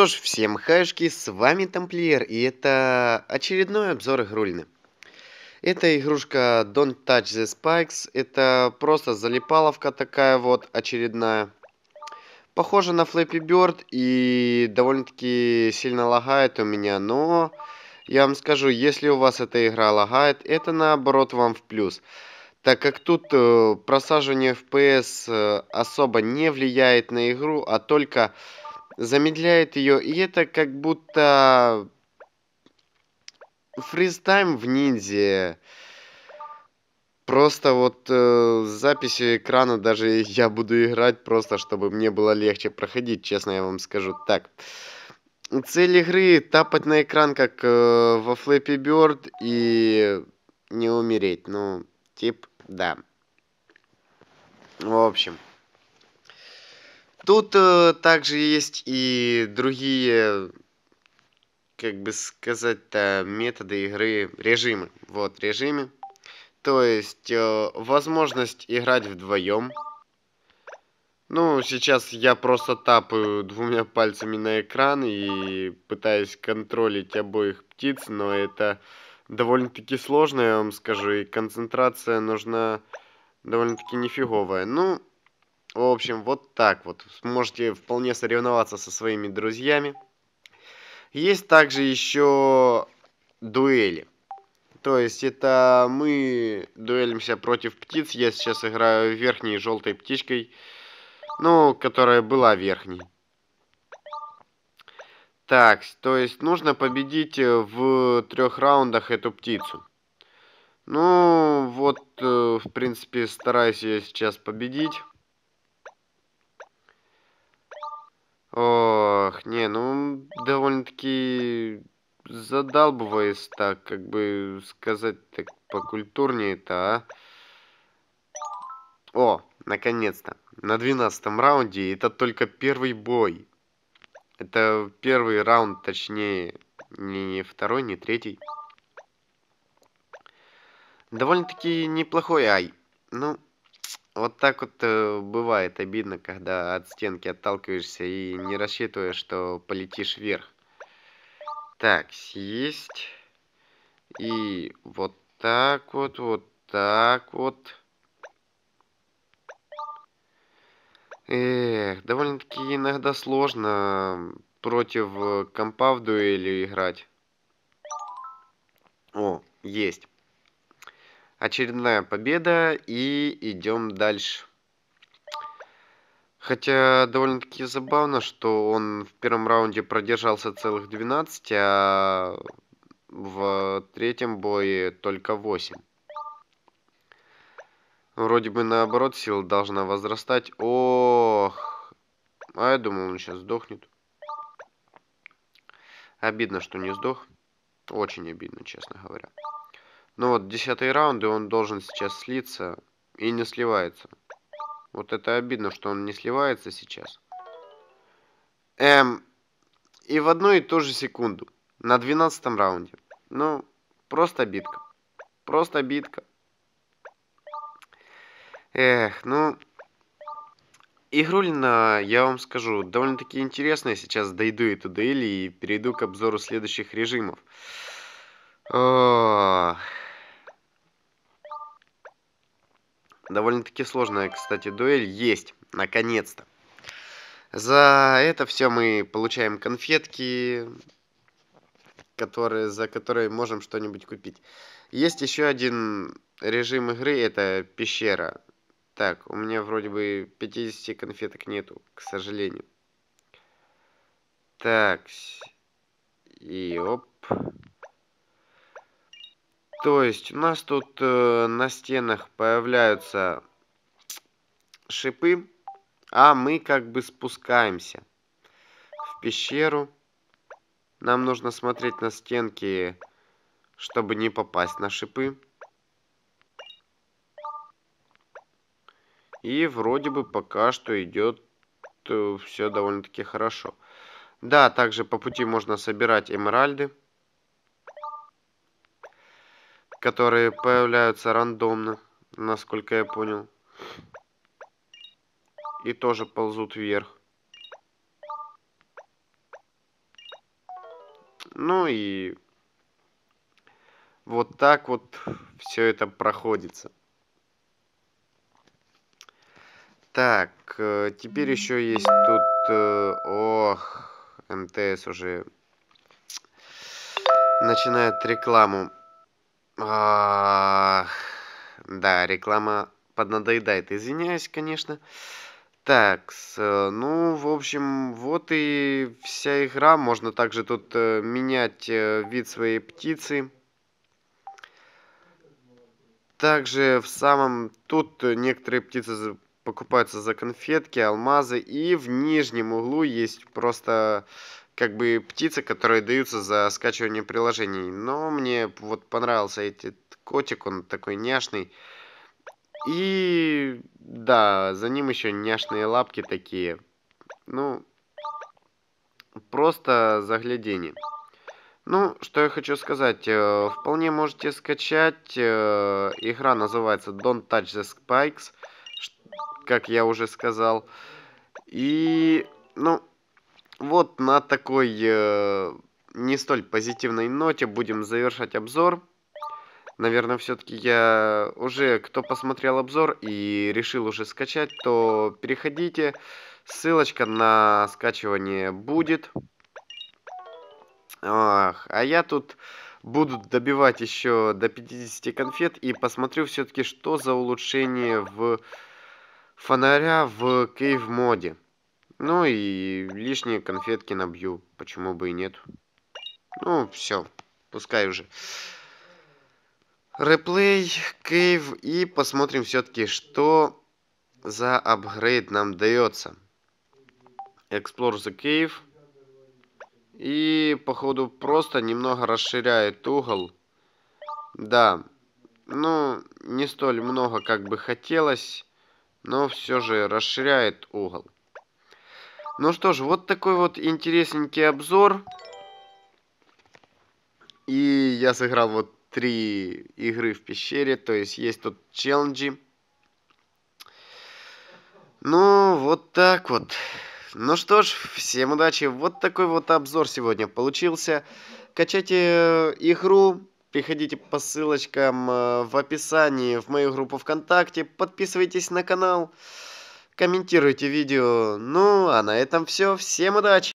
что ж, всем хаешки, с вами Тамплиер, и это очередной обзор игрульны. Это игрушка Don't Touch the Spikes, это просто залипаловка такая вот очередная. Похоже на Flappy Bird и довольно-таки сильно лагает у меня, но я вам скажу, если у вас эта игра лагает, это наоборот вам в плюс так как тут э, просаживание FPS э, особо не влияет на игру, а только замедляет ее, и это как будто фристайм в ниндзя. Просто вот э, с экрана даже я буду играть, просто чтобы мне было легче проходить, честно я вам скажу. Так, цель игры тапать на экран, как э, во Flappy Bird, и не умереть. Ну, тип, да. В общем... Тут э, также есть и другие, как бы сказать-то, методы игры, режимы. Вот, режимы. То есть, э, возможность играть вдвоем. Ну, сейчас я просто тапаю двумя пальцами на экран и пытаюсь контролить обоих птиц, но это довольно-таки сложно, я вам скажу, и концентрация нужна довольно-таки нифиговая. Ну, в общем, вот так вот. Можете вполне соревноваться со своими друзьями. Есть также еще дуэли. То есть это мы дуэлимся против птиц. Я сейчас играю верхней желтой птичкой. Ну, которая была верхней. Так, то есть нужно победить э, в трех раундах эту птицу. Ну, вот, э, в принципе, стараюсь я сейчас победить. Ох, не, ну, довольно-таки задалбываясь так, как бы сказать так покультурнее-то, а? О, наконец-то. На двенадцатом раунде это только первый бой. Это первый раунд, точнее, не второй, не третий. Довольно-таки неплохой ай. Ну, вот так вот э, бывает обидно, когда от стенки отталкиваешься и не рассчитывая, что полетишь вверх. Так, съесть. И вот так вот, вот так вот. Эх, довольно-таки иногда сложно против э, компа в дуэли играть. О, есть. Очередная победа и идем дальше. Хотя довольно-таки забавно, что он в первом раунде продержался целых 12, а в третьем бое только 8. Вроде бы наоборот, сила должна возрастать. Ох! А я думал, он сейчас сдохнет. Обидно, что не сдох. Очень обидно, честно говоря. Ну вот, десятый раунд и он должен сейчас слиться и не сливается. Вот это обидно, что он не сливается сейчас. Эм, и в одну и ту же секунду, на двенадцатом раунде. Ну, просто битка. Просто битка. Эх, ну... Игрулина, я вам скажу, довольно-таки интересная. Сейчас дойду эту дуэль и перейду к обзору следующих режимов. Ох... Довольно-таки сложная, кстати, дуэль есть. Наконец-то. За это все мы получаем конфетки, которые, за которые можем что-нибудь купить. Есть еще один режим игры, это пещера. Так, у меня вроде бы 50 конфеток нету, к сожалению. Так, и оп. То есть у нас тут э, на стенах появляются шипы, а мы как бы спускаемся в пещеру. Нам нужно смотреть на стенки, чтобы не попасть на шипы. И вроде бы пока что идет э, все довольно-таки хорошо. Да, также по пути можно собирать эмеральды которые появляются рандомно, насколько я понял. И тоже ползут вверх. Ну и вот так вот все это проходится. Так, э, теперь еще есть тут... Э, ох, МТС уже начинает рекламу а, да, реклама поднадоедает. Извиняюсь, конечно. Так, э, ну, в общем, вот и вся игра. Можно также тут э, менять э, вид своей птицы. Также в самом... Тут некоторые птицы покупаются за конфетки, алмазы. И в нижнем углу есть просто как бы птицы, которые даются за скачивание приложений. Но мне вот понравился этот котик, он такой няшный. И да, за ним еще няшные лапки такие. Ну, просто заглядение. Ну, что я хочу сказать, э, вполне можете скачать. Э, игра называется Don't Touch the Spikes, как я уже сказал. И, ну, вот на такой э, не столь позитивной ноте будем завершать обзор. Наверное, все-таки я уже, кто посмотрел обзор и решил уже скачать, то переходите. Ссылочка на скачивание будет. Ах, а я тут буду добивать еще до 50 конфет и посмотрю все-таки, что за улучшение в фонаря в кейв моде. Ну и лишние конфетки набью, почему бы и нет. Ну, все, пускай уже. Реплей, кейв и посмотрим все-таки, что за апгрейд нам дается. Explore the Cave. И, походу, просто немного расширяет угол. Да, ну, не столь много, как бы хотелось, но все же расширяет угол. Ну что ж, вот такой вот интересненький обзор. И я сыграл вот три игры в пещере, то есть есть тут челленджи. Ну, вот так вот. Ну что ж, всем удачи. Вот такой вот обзор сегодня получился. Качайте э, игру, приходите по ссылочкам э, в описании в мою группу ВКонтакте, подписывайтесь на канал комментируйте видео. Ну, а на этом все. Всем удачи!